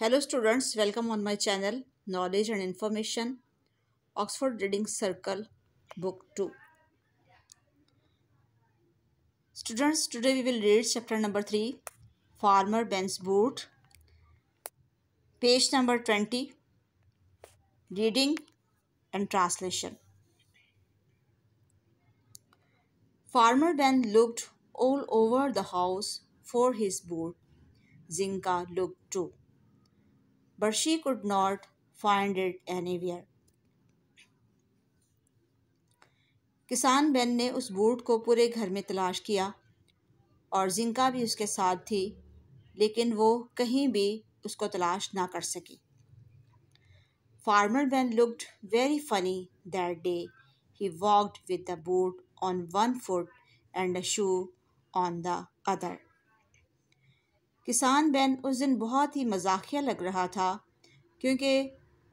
Hello students, welcome on my channel Knowledge and Information Oxford Reading Circle Book 2. Students, today we will read chapter number 3 Farmer Ben's Boot page number 20 Reading and Translation Farmer Ben looked all over the house for his boot. Zinka looked too. but she could not find it anywhere. किसान बहन ने उस boot को पूरे घर में तलाश किया और जिंका भी उसके साथ थी लेकिन वो कहीं भी उसको तलाश ना कर सकी farmer Ben looked very funny that day he walked with the boot on one foot and a shoe on the other किसान बैन उस दिन बहुत ही मजाकिया लग रहा था क्योंकि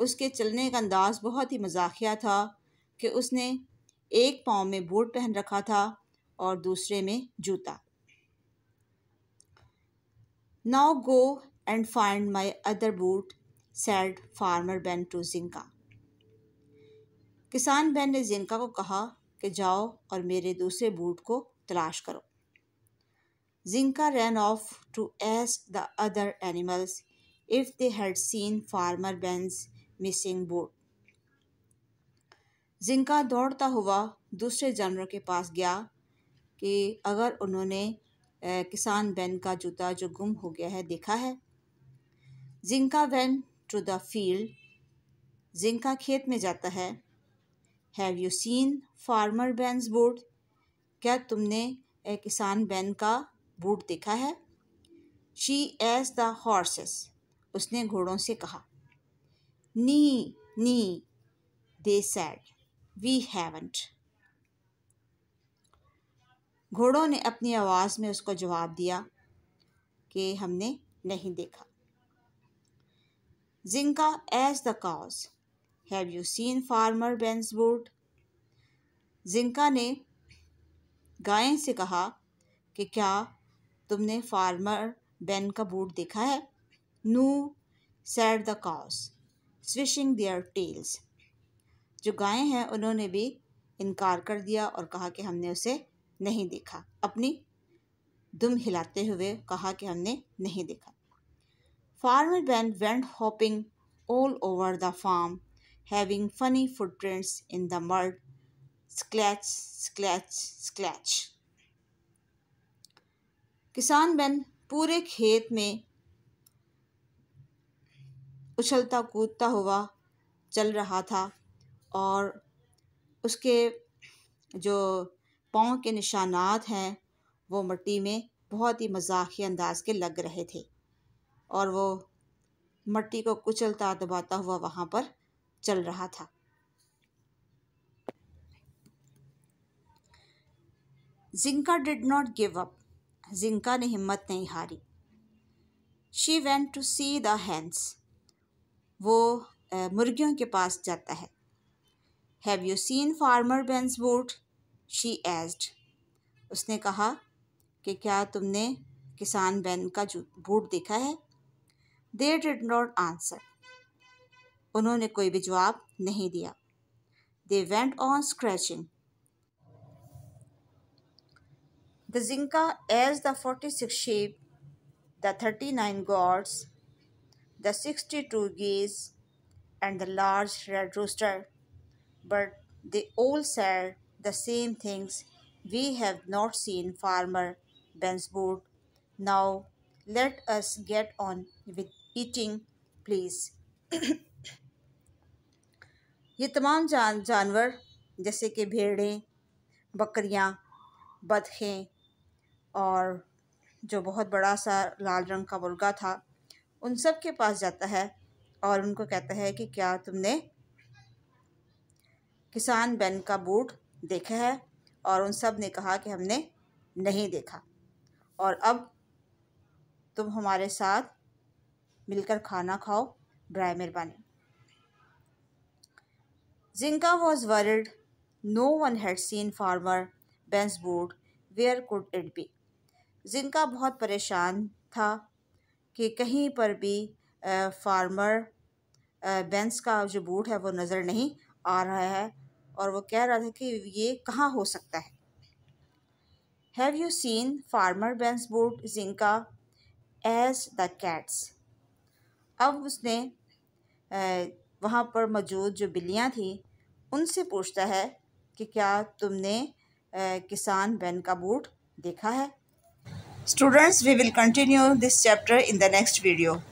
उसके चलने का अंदाज़ बहुत ही मजाकिया था कि उसने एक पाँव में बूट पहन रखा था और दूसरे में जूता now go and find my other boot said farmer Ben to Zinka किसान बैन ने जिंका को कहा कि जाओ और मेरे दूसरे बूट को तलाश करो Zinka ran off to ask the other animals if they had seen Farmer Ben's missing boat. जिंका दौड़ता हुआ दूसरे जानवरों के पास गया कि अगर उन्होंने किसान बैन का जूता जो गुम हो गया है देखा है Zinka went to the field Zinka खेत में जाता है have you seen farmer Ben's boot क्या तुमने किसान बैन का बूट देखा है शी एज द हॉर्सेस उसने घोड़ों से कहा neigh neigh they said we haven't घोड़ों ने अपनी आवाज़ में उसको जवाब दिया कि हमने नहीं देखा जिंका एज the cows have you seen farmer Ben's boot Zinka ने गायें से कहा कि क्या तुमने फार्मर बैन का बूट देखा है moo said the cows swishing their tails जो गायें हैं उन्होंने भी इनकार कर दिया और कहा कि हमने उसे नहीं देखा अपनी दुम हिलाते हुए कहा कि हमने नहीं देखा farmer Ben went hopping all over the farm having funny footprints in the mud squelch squelch squelch किसान बहन पूरे खेत में उछलता कूदता हुआ चल रहा था और उसके जो पाँव के निशानात हैं वो मिट्टी में बहुत ही मजाकी अंदाज के लग रहे थे और वो मिट्टी को कुचलता दबाता हुआ वहाँ पर चल रहा था Zinka did not give up Zinka ने हिम्मत नहीं हारी she went to see the hens वो मुर्गियों के पास जाता है have you seen farmer Ben's boot she asked उसने कहा कि क्या तुमने किसान बैन का बूट देखा है दे डिड नॉट आंसर उन्होंने कोई भी जवाब नहीं दिया they went on scratching The Zinka as the 46 sheep, the 39 gods, the 62 geese, and the large red rooster. But they all said the same things. We have not seen Farmer Bensboot. Now let us get on with eating, please. ये तमाम जान जानवर जैसे कि भेड़ें बकरियां और जो बहुत बड़ा सा लाल रंग का मुर्गा था उन सब के पास जाता है और उनको कहता है कि क्या तुमने किसान बैन का बूट देखा है और उन सब ने कहा कि हमने नहीं देखा और अब तुम हमारे साथ मिलकर खाना खाओ ब्राय मेहरबानी Zinka was worried no one had seen farmer Ben's boot where could it be Zinka बहुत परेशान था कि कहीं पर भी फार्मर बेंस का जो बूट है वो नज़र नहीं आ रहा है और वो कह रहा था कि ये कहाँ हो सकता है have you seen farmer Ben's boot Zinka एज द कैट्स अब उसने वहाँ पर मौजूद जो बिल्लियाँ थीं उनसे पूछता है कि क्या तुमने किसान बैन का बूट देखा है Students, we will continue this chapter in the next video.